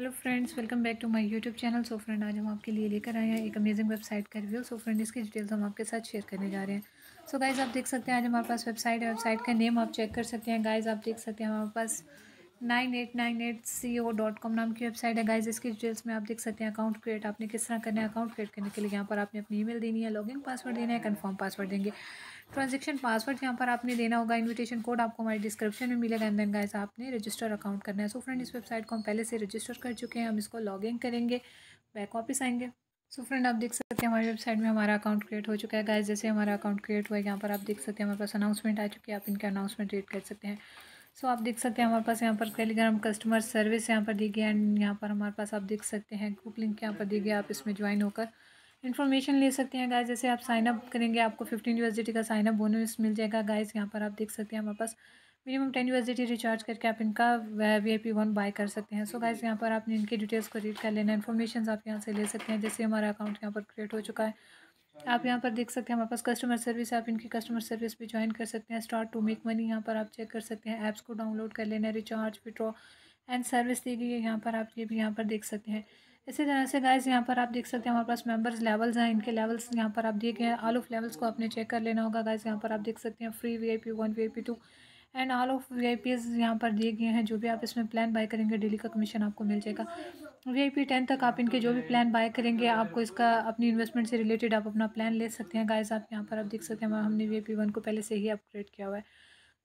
hello friends welcome back to my YouTube channel so friend आज हम आपके लिए लेकर आए हैं एक अमेजिंग वेबसाइट का रिव्यू सो फ्रेंड इसकी डिटेल्स हम आपके साथ शेयर करने जा रहे हैं सो so गाइज़ आप देख सकते हैं आज हमारे पास वेबसाइट है वेबसाइट का नेम आप चेक कर सकते हैं गाइज़ आप देख सकते हैं हमारे पास nine eight nine eight C O dot com नाम की वेबसाइट है गाइज इसकी डिटेल्स में आप देख सकते हैं अकाउंट क्रिएट आपने किस तरह करना है अकाउंट क्रिएट करने के लिए यहाँ पर आपने अपनी ईमेल देनी है लॉगिन पासवर्ड देना है कंफर्म पासवर्ड देंगे ट्रांजेक्शन पासवर्ड यहाँ पर आपने देना होगा इन्विटेशन कोड आपको हमारे डिस्क्रिप्शन में मिलेगा एंड देन गाइज आपने रजिस्टर अकाउंट करना है सो so, फ्रेंड इस वेबसाइट को हम पहले से रजिस्टर कर चुके हैं हम इसको लॉग इन करेंगे बैक ऑफिस आएंगे सो so, फ्रेंड आप देख सकते हैं हमारी वेबसाइट में हमारा अकाउंट क्रिएट हो चुका है गाइज जैसे हमारा अकाउंट क्रिएट हुआ है यहाँ पर आप देख सकते हैं हमारे पास अनाउंसमेंट आ चुकी है आप इनके अनाउंसमेंट रीड कर सकते हैं सो आप देख सकते हैं हमारे पास यहाँ पर टेलीग्राम कस्टमर सर्विस यहाँ पर दी गई एंड यहाँ पर हमारे पास आप देख सकते हैं ग्रुप लिंक यहाँ पर दी गई आप इसमें ज्वाइन होकर इन्फॉर्मेशन ले सकते हैं गाइस जैसे आप साइनअप करेंगे आपको फिफ्टीन यूनिवर्सिटी का साइनअप बोनस मिल जाएगा गाइस यहाँ पर आप देख सकते हैं हमारे पास मिनिमम टेन यूनिवर्सिटी रिचार्ज करके आप इनका V I P one buy कर सकते हैं सो गाइज गाइस यहाँ पर आपने इनकी डिटेल्स को रीड कर लेना इन्फॉर्मेशन आप यहाँ से ले सकते हैं जैसे हमारा अकाउंट यहाँ पर क्रिएट हो चुका है आप यहाँ पर देख सकते हैं हमारे पास कस्टमर सर्विस आप इनकी कस्टमर सर्विस भी ज्वाइन कर सकते हैं स्टार्ट टू मेक मनी यहाँ पर आप चेक कर सकते हैं ऐप्स को डाउनलोड कर लेना रिचार्ज विड्रॉ एंड सर्विस दी गई है यहाँ पर आप ये भी यहाँ पर देख सकते हैं इसी तरह से गाइज यहाँ पर आप देख सकते हैं हमारे पास मेंबर्स लेवल्स हैं इनके लेवल्स यहाँ पर आप दिए गए हैं ऑल ऑफ लेवल्स को आपने चेक कर लेना होगा गाइज यहाँ पर आप देख सकते हैं free V I P one V I P two and all of V I Ps यहाँ पर दिए गए हैं जो भी आप इसमें प्लान बाय करेंगे डेली का कमीशन आपको मिल जाएगा वी आई पी टेन तक आप इनके जो भी प्लान बाय करेंगे आपको इसका अपनी इन्वेस्टमेंट से रिलेटेड आप अपना प्लान ले सकते हैं गाइज आप यहाँ पर आप देख सकते हैं हमने वी आई पी वन को पहले से ही अपग्रेड किया हुआ है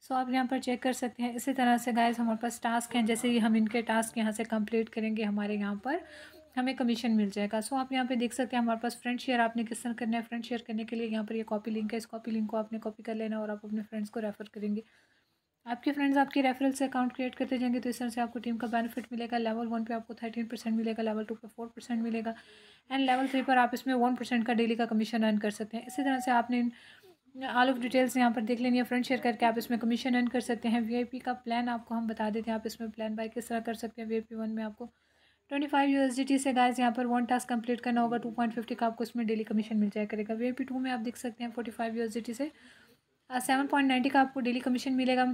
सो so, आप यहाँ पर चेक कर सकते हैं इसी तरह से गाइज हमारे पास टास्क हैं जैसे ही हम इनके टास्क यहाँ से कम्प्लीट करेंगे हमारे यहाँ पर हमें कमीशन मिल जाएगा सो so, आप यहाँ पे देख सकते हैं हमारे पास फ्रेंड शेयर आपने किस तरह करना है फ्रेंड शेयर करने के लिए यहाँ पर ये यह कॉपी लिंक है इस कॉपी लिंक को आपने कॉपी कर लेना और आप अपने फ्रेंड्स को रेफ़र करेंगे आपके फ्रेंड्स आपके रेफरल से अकाउंट क्रिएट करते जाएंगे तो इस तरह से आपको टीम का बेनिफिट मिलेगा लेवल वन पे आपको थर्टीन परसेंट मिलेगा लेवल टू पे फोर परसेंट मिलेगा एंड लेवल थ्री पर आप इसमें वन परसेंट का डेली का कमीशन अर्न कर सकते हैं इसी तरह से आपने ऑल ऑफ डिटेल्स यहाँ पर देख लेनी है फ्रेंड शेयर करके आप इसमें कमीशन अर्न कर सकते हैं वी का प्लान आपको हम बता देते हैं आप इसमें प्लान बाय किस तरह कर सकते हैं वी वन में आपको twenty five U S D T से गायज यहाँ पर वन टास्क कंप्लीट करना होगा टू पॉइंट फिफ्टी का आपको इसमें डेली कमीशन मिल जाएगा करेगा वी आई पी टू में आप देख सकते हैं forty five U S D से सेवन पॉइंट नाइन्टी का आपको डेली कमीशन मिलेगा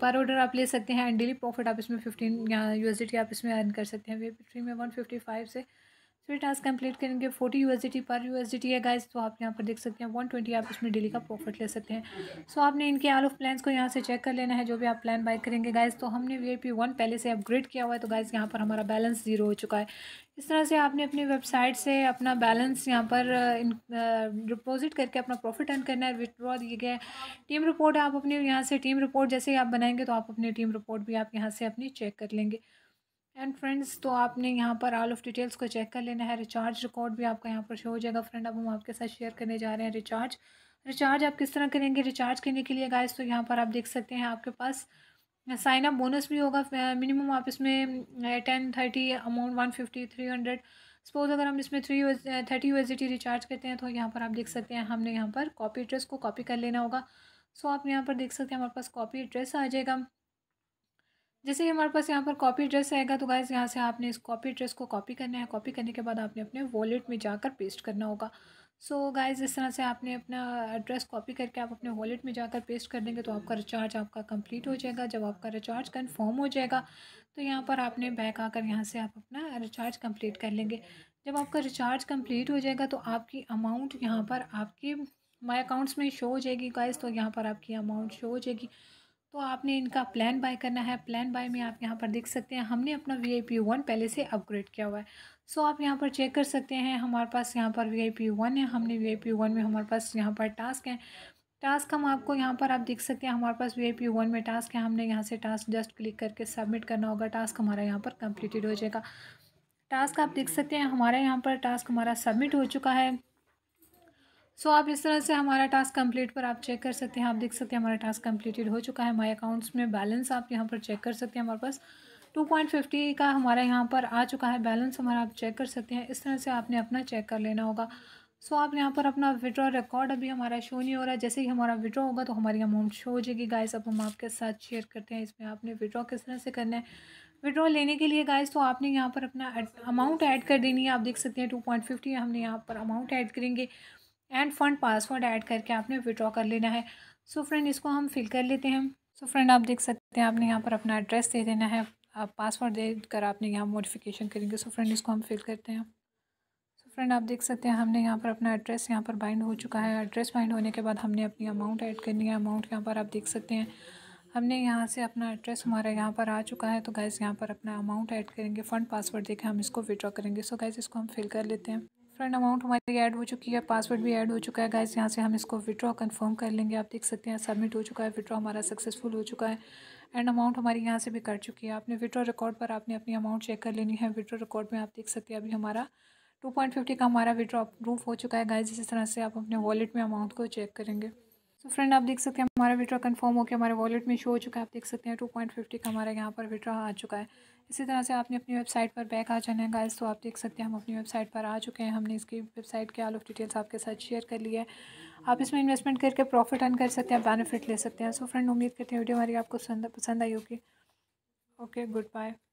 पर ऑर्डर आप ले सकते हैं एंड डेली प्रॉफिट आप इसमें फिफ्टीन यहाँ यू के आप इसमें अर्न कर सकते हैं वे में वन फिफ्टी फाइव से फिर टास्क कंप्लीट करेंगे फोर्टी यू पर यू है गाइज तो आप यहाँ पर देख सकते हैं वन ट्वेंटी आप इसमें डेली का प्रॉफिट ले सकते हैं सो so, आपने इनके आल ऑफ प्लान्स को यहाँ से चेक कर लेना है जो भी आप प्लान बाय करेंगे गाइज तो हमने वी आई पी वन पहले से अपग्रेड किया हुआ है तो गाइज यहाँ पर हमारा बैलेंस जीरो हो चुका है इस तरह से आपने अपनी वेबसाइट से अपना बैलेंस यहाँ पर डिपोज़िट uh, uh, करके अपना प्रॉफिट अर्न करना है विथड्रॉ दिए गए टीम रिपोर्ट आप अपने यहाँ से टीम रिपोर्ट जैसे ही आप बनाएंगे तो आप अपनी टीम रिपोर्ट भी आप यहाँ से अपनी चेक कर लेंगे एंड फ्रेंड्स तो आपने यहाँ पर ऑल ऑफ डिटेल्स को चेक कर लेना है रिचार्ज रिकॉर्ड भी आपका यहाँ पर शो हो जाएगा फ्रेंड अब हम आपके साथ शेयर करने जा रहे हैं रिचार्ज रिचार्ज आप किस तरह करेंगे रिचार्ज करने के लिए गाइस तो यहाँ पर आप देख सकते हैं आपके पास साइन अप बोनस भी होगा मिनिमम आप इसमें ten thirty amount one fifty three hundred suppose अगर हम इसमें थ्री थर्टी यू रिचार्ज करते हैं तो यहाँ पर आप देख सकते हैं हमने यहाँ पर कॉपी एड्रेस को कॉपी कर लेना होगा सो so, आप यहाँ पर देख सकते हैं हमारे पास कॉपी एड्रेस आ जाएगा जैसे ही हमारे पास यहाँ पर कॉपी एड्रेस आएगा तो गाइज़ यहाँ से आपने इस कॉपी एड्रेस को कॉपी करना है कॉपी करने के बाद आपने अपने वॉलेट में जाकर पेस्ट करना होगा सो so गाइज़ इस तरह से आपने अपना एड्रेस कॉपी करके आप अपने वॉलेट में जाकर पेस्ट कर देंगे तो आपका रिचार्ज आपका कंप्लीट हो जाएगा जब आपका रिचार्ज कन्फर्म हो जाएगा तो यहाँ पर आपने बैक आकर यहाँ से आप अपना रिचार्ज कम्प्लीट कर लेंगे जब आपका रिचार्ज कम्प्लीट हो जाएगा तो आपकी अमाउंट यहाँ पर आपके माई अकाउंट्स में शो हो जाएगी गाइज़ तो यहाँ पर आपकी अमाउंट शो हो जाएगी तो आपने इनका प्लान बाय करना है प्लान बाय में आप यहाँ पर देख सकते हैं हमने अपना वी आई पी वन पहले से अपग्रेड किया हुआ है सो आप यहाँ पर चेक कर सकते हैं हमारे पास यहाँ पर वी आई पी वन है हमने वी आई पी वन में हमारे पास यहाँ पर टास्क हैं टास्क हम आपको यहाँ पर आप देख सकते हैं हमारे पास वी आई पी वन में टास्क है हमने यहाँ से टास्क जस्ट क्लिक करके सबमिट करना होगा टास्क हमारा यहाँ पर कंप्लीटेड हो जाएगा टास्क आप देख सकते हैं हमारे यहाँ पर टास्क हमारा सबमिट हो चुका है सो so, आप इस तरह से हमारा टास्क कंप्लीट पर आप चेक कर सकते हैं आप देख सकते हैं हमारा टास्क कंप्लीटेड हो चुका है माई अकाउंट्स में बैलेंस आप यहाँ पर चेक कर सकते हैं हमारे पास टू पॉइंट फिफ्टी का हमारा यहाँ पर आ चुका है बैलेंस हमारा आप चेक कर सकते हैं इस तरह से आपने अपना चेक कर लेना होगा सो so, आप यहाँ पर अपना विड्रॉ रिकॉर्ड अभी हमारा शो नहीं हो रहा है जैसे ही हमारा विड्रॉ होगा तो हमारी अमाउंट शो हो जाएगी गाइस अब हम आपके साथ शेयर करते हैं इसमें आपने विड्रॉ किस तरह से करना है विड्रॉ लेने के लिए गाइस तो आपने यहाँ पर अपना अमाउंट ऐड कर देनी है आप देख सकते हैं टू पॉइंट फिफ्टी हमने यहाँ पर अमाउंट ऐड करेंगे एंड फंड पासवर्ड ऐड करके आपने विड्रॉ कर लेना है सो so फ्रेंड इसको हम फिल कर लेते हैं सो so फ्रेंड आप देख सकते हैं आपने यहाँ पर अपना एड्रेस दे देना है आप पासवर्ड दे कर आपने यहाँ मोडिफिकेशन करेंगे सो so फ्रेंड इसको हम फिल करते हैं सो so फ्रेंड आप देख सकते हैं हमने यहाँ पर अपना एड्रेस यहाँ पर बाइंड हो चुका है एड्रेस बाइंड होने के बाद हमने अपनी अमाउंट ऐड करनी है अमाउंट यहाँ पर आप देख सकते हैं हमने यहाँ से अपना एड्रेस हमारा यहाँ पर आ चुका है तो गैस यहाँ पर अपना अमाउंट ऐड करेंगे फ़ंड पासवर्ड देकर हम इसको विड्रॉ करेंगे सो गैस इसको हम फिल कर लेते हैं फ्रेंड अमाउंट हमारी ऐड हो चुकी है पासवर्ड भी ऐड हो चुका है गाइज यहाँ से हम इसको विड्रॉ कन्फर्म कर लेंगे आप देख सकते हैं सबमिट हो चुका है विड्रॉ हमारा सक्सेसफुल हो चुका है एंड अमाउंट हमारी यहाँ से भी कट चुकी है आपने विड्रॉ रिकॉर्ड पर आपने अपनी अमाउंट चेक कर लेनी है विड्रॉ रिकॉर्ड में आप देख सकते हैं अभी हमारा टू पॉइंट फिफ्टी का हमारा विड्रॉ प्रूफ हो चुका है गाइज इसी तरह से आप अपने वॉलेट में अमाउंट को चेक करेंगे तो so फ्रेंड आप देख सकते हैं हमारा विड्रॉ कंफर्म होकर हमारे वॉलेट में शो हो चुका है आप देख सकते हैं टू पॉइंट फिफ्टी का हमारा यहाँ पर विड्रॉ आ चुका है इसी तरह से आपने अपनी वेबसाइट पर बैक आ जाना है गाइस तो आप देख सकते हैं हम अपनी वेबसाइट पर आ चुके हैं हमने इसकी वेबसाइट के ऑल ऑफ डिटेल्स आपके साथ शेयर कर लिया है आप इसमें इन्वेस्टमेंट करके प्रॉफिट अर्न कर सकते हैं बेनिफिट ले सकते हैं सो फ्रेंड उम्मीद करते हैं वीडियो हमारी आपको पसंद आई होगी ओके गुड बाय